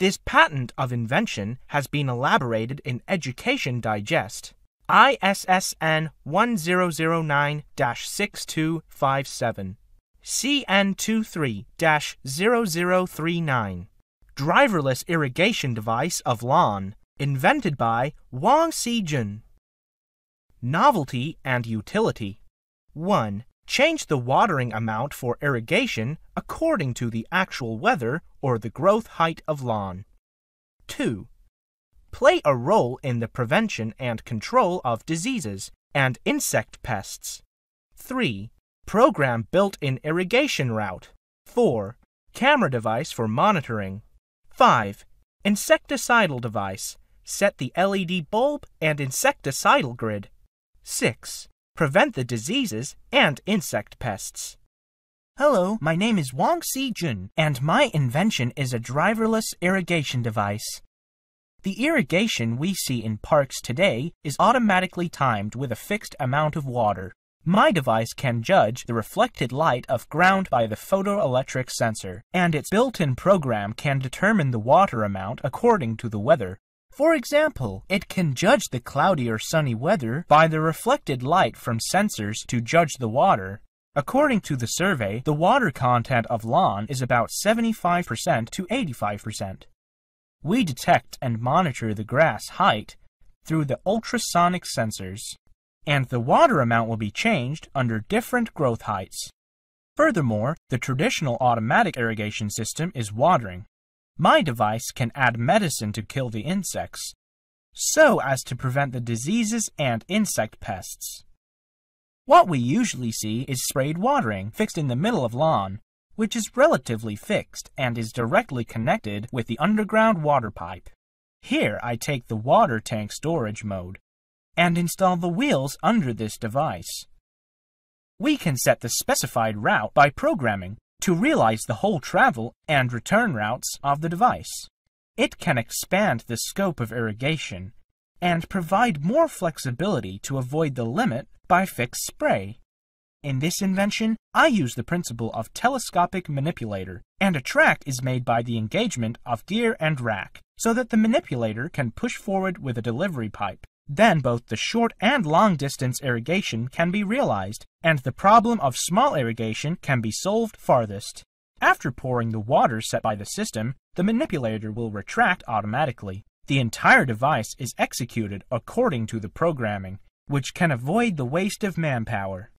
This patent of invention has been elaborated in Education Digest, ISSN 1009 6257, CN23 0039. Driverless irrigation device of lawn, invented by Wang Sijun. Novelty and utility 1. Change the watering amount for irrigation according to the actual weather or the growth height of lawn. 2. Play a role in the prevention and control of diseases and insect pests. 3. Program built-in irrigation route. 4. Camera device for monitoring. 5. Insecticidal device. Set the LED bulb and insecticidal grid. 6 prevent the diseases and insect pests. Hello, my name is Wong Si Jun, and my invention is a driverless irrigation device. The irrigation we see in parks today is automatically timed with a fixed amount of water. My device can judge the reflected light of ground by the photoelectric sensor, and its built-in program can determine the water amount according to the weather. For example, it can judge the cloudy or sunny weather by the reflected light from sensors to judge the water. According to the survey, the water content of lawn is about 75% to 85%. We detect and monitor the grass height through the ultrasonic sensors, and the water amount will be changed under different growth heights. Furthermore, the traditional automatic irrigation system is watering, my device can add medicine to kill the insects, so as to prevent the diseases and insect pests. What we usually see is sprayed watering fixed in the middle of lawn, which is relatively fixed and is directly connected with the underground water pipe. Here I take the water tank storage mode and install the wheels under this device. We can set the specified route by programming to realize the whole travel and return routes of the device. It can expand the scope of irrigation and provide more flexibility to avoid the limit by fixed spray. In this invention, I use the principle of telescopic manipulator, and a track is made by the engagement of gear and rack, so that the manipulator can push forward with a delivery pipe. Then both the short and long distance irrigation can be realized, and the problem of small irrigation can be solved farthest. After pouring the water set by the system, the manipulator will retract automatically. The entire device is executed according to the programming, which can avoid the waste of manpower.